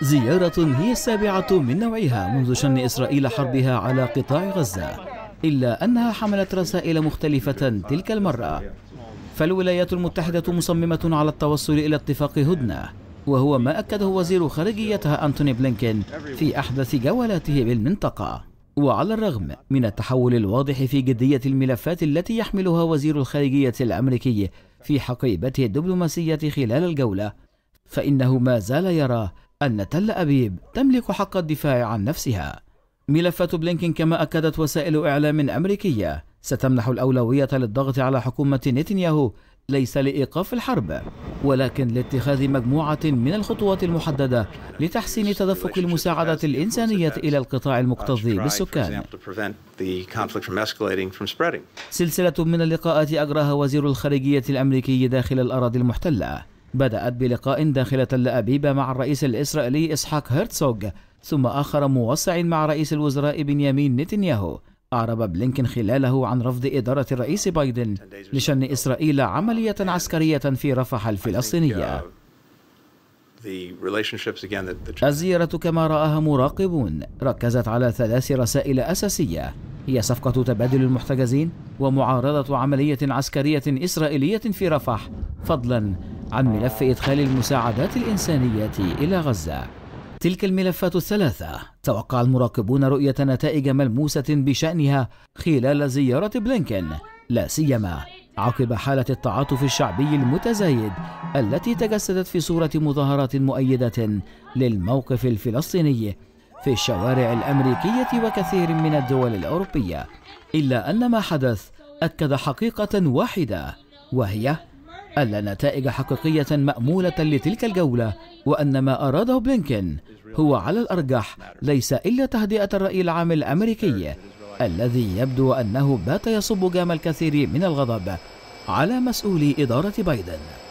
زيارة هي السابعة من نوعها منذ شن إسرائيل حربها على قطاع غزة إلا أنها حملت رسائل مختلفة تلك المرة فالولايات المتحدة مصممة على التوصل إلى اتفاق هدنة وهو ما أكده وزير خارجيتها أنتوني بلينكين في أحدث جولاته بالمنطقة وعلى الرغم من التحول الواضح في جدية الملفات التي يحملها وزير الخارجية الأمريكي في حقيبته الدبلوماسية خلال الجولة فإنه ما زال يرى أن تل أبيب تملك حق الدفاع عن نفسها ملفات بلينكين كما أكدت وسائل إعلام أمريكية ستمنح الأولوية للضغط على حكومة نتنياهو ليس لإيقاف الحرب ولكن لاتخاذ مجموعة من الخطوات المحددة لتحسين تدفق المساعدة الإنسانية إلى القطاع المكتظ بالسكان سلسلة من اللقاءات أجراها وزير الخارجية الأمريكي داخل الأراضي المحتلة بدأت بلقاء داخل تل أبيب مع الرئيس الإسرائيلي إسحاق هرتسوغ ثم آخر موسع مع رئيس الوزراء بنيامين نتنياهو أعرب بلينكن خلاله عن رفض إدارة الرئيس بايدن لشن إسرائيل عملية عسكرية في رفح الفلسطينية uh, الزيارة كما رآها مراقبون ركزت على ثلاث رسائل أساسية هي صفقة تبادل المحتجزين ومعارضة عملية عسكرية إسرائيلية في رفح فضلا عن ملف إدخال المساعدات الإنسانية إلى غزة تلك الملفات الثلاثة توقع المراقبون رؤية نتائج ملموسة بشأنها خلال زيارة بلينكين لا سيما عقب حالة التعاطف الشعبي المتزايد التي تجسدت في صورة مظاهرات مؤيدة للموقف الفلسطيني في الشوارع الأمريكية وكثير من الدول الأوروبية إلا أن ما حدث أكد حقيقة واحدة وهي ألا نتائج حقيقية مأمولة لتلك الجولة وأن ما أراده بلينكن هو على الأرجح ليس إلا تهدئة الرأي العام الأمريكي الذي يبدو أنه بات يصب جام الكثير من الغضب على مسؤولي إدارة بايدن